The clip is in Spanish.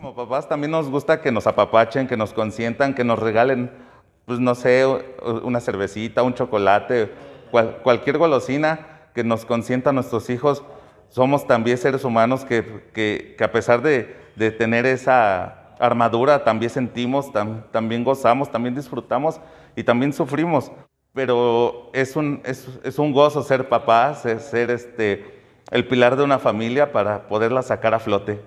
como papás también nos gusta que nos apapachen, que nos consientan, que nos regalen, pues no sé, una cervecita, un chocolate, cualquier golosina que nos consientan nuestros hijos. Somos también seres humanos que, a pesar de, tener esa armadura, también sentimos, también gozamos, también disfrutamos y también sufrimos. Pero es un, es, es un gozo ser papás, ser este, el pilar de una familia para poderla sacar a flote.